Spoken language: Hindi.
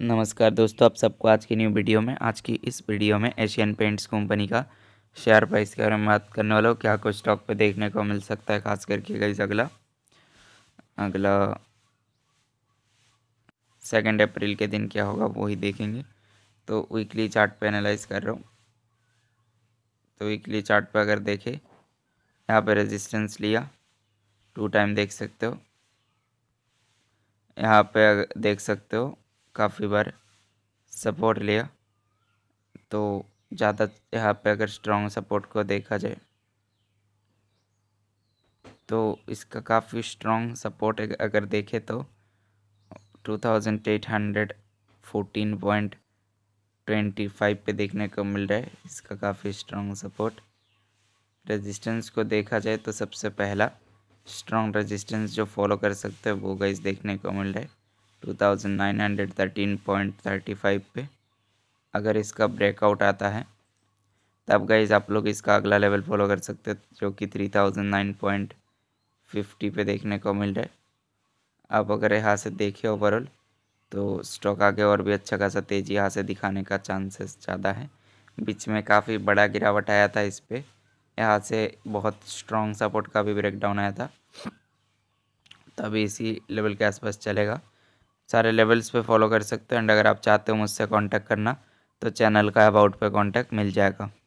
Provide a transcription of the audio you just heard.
नमस्कार दोस्तों आप सबको आज की न्यू वीडियो में आज की इस वीडियो में एशियन पेंट्स कंपनी का शेयर प्राइस के बारे में बात करने वाला हूँ क्या कुछ स्टॉक पे देखने को मिल सकता है खास करके गई अगला अगला सेकेंड अप्रैल के दिन क्या होगा वो ही देखेंगे तो वीकली चार्ट पे एनालाइज कर रहा हूँ तो वीकली चार्ट पे अगर देखे यहाँ पर रेजिस्टेंस लिया टू टाइम देख सकते हो यहाँ पे देख सकते हो काफ़ी बार सपोर्ट लिया तो ज़्यादा यहाँ पे अगर स्ट्रॉन्ग सपोर्ट को देखा जाए तो इसका काफ़ी स्ट्रॉन्ग सपोर्ट अगर देखे तो two thousand eight hundred fourteen point twenty five पे देखने को मिल रहा है इसका काफ़ी स्ट्रॉन्ग सपोर्ट रेजिस्टेंस को देखा जाए तो सबसे पहला स्ट्रॉन्ग रेजिस्टेंस जो फॉलो कर सकते हैं वो गाइस देखने को मिल रहा है 2913.35 पे अगर इसका ब्रेकआउट आता है तब गाइज आप लोग इसका अगला लेवल फॉलो कर सकते हैं जो कि 3009.50 पे देखने को मिल रहा है आप अगर यहाँ से देखिए ओवरऑल तो स्टॉक आगे और भी अच्छा खासा तेज़ी यहाँ से दिखाने का चांसेस ज़्यादा है बीच में काफ़ी बड़ा गिरावट आया था इस पर यहाँ से बहुत स्ट्रॉन्ग सपोर्ट का भी ब्रेकडाउन आया था तभी इसी लेवल के आसपास चलेगा सारे लेवल्स पे फॉलो कर सकते हो एंड अगर आप चाहते हो मुझसे कांटेक्ट करना तो चैनल का अबाउट पे कांटेक्ट मिल जाएगा